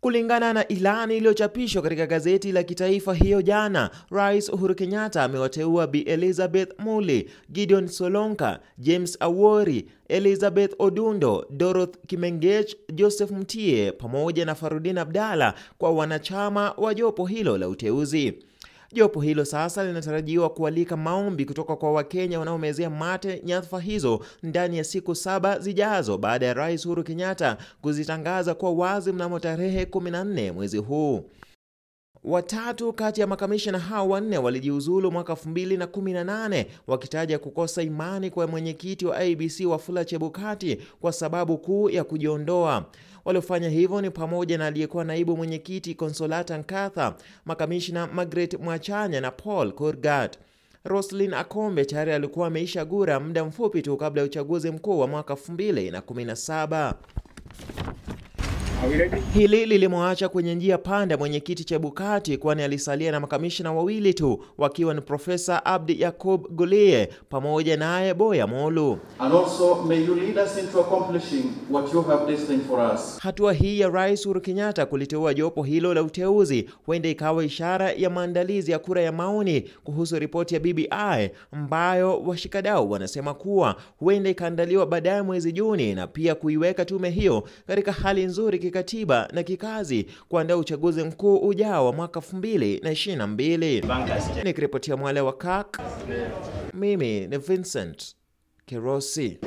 Kulingana na ilani iliyochapishwa katika gazeti la kitaifa hiyo jana, Rais Uhuru Kenyatta amewateua Bi Elizabeth Muli, Gideon Solonka, James Awori, Elizabeth Odundo, doroth Kimengech, Joseph mtie pamoja na Farudin Abdalla kwa wanachama wa jopo hilo la uteuzi. Jopo hilo sasa linatarajiwa kualika maombi kutoka kwa Wakenya wanaomezea mate nyadhifa hizo ndani ya siku saba zijazo baada ya Rais Uhuru Kenyatta kuzitangaza kwa wazi mnamo tarehe 14 mwezi huu. Watatu kati ya makamishna hao wanne walijiuzulu mwaka 2018 wakitaja kukosa imani kwa mwenyekiti wa IEBC Wafula Chebukati kwa sababu kuu ya kujiondoa. Waliofanya hivyo ni pamoja na aliyekuwa naibu mwenyekiti Consolata Nkatha, makamishna Margaret Mwachanya na Paul Kurgat. Roslin Akombe tayari alikuwa ameisha gura muda mfupi tu kabla ya uchaguzi mkuu wa mwaka 2017. Hili lilimwacha kwenye njia panda mwenyekiti Chebukati, kwani alisalia na makamishina wawili tu wakiwa ni Profesa Abdi Yakub Gulie pamoja naye Boya Molu. Hatua hii ya Rais Uhuru Kenyatta kuliteua jopo hilo la uteuzi huenda ikawa ishara ya maandalizi ya kura ya maoni kuhusu ripoti ya BBI ambayo washikadau wanasema kuwa huenda ikaandaliwa baadaye mwezi Juni na pia kuiweka tume hiyo katika hali nzuri kikatiba na kikazi kuandaa uchaguzi mkuu ujao wa mwaka 2022. Nikiripotia mwale wa KAK, mimi ni Vincent Kerosi.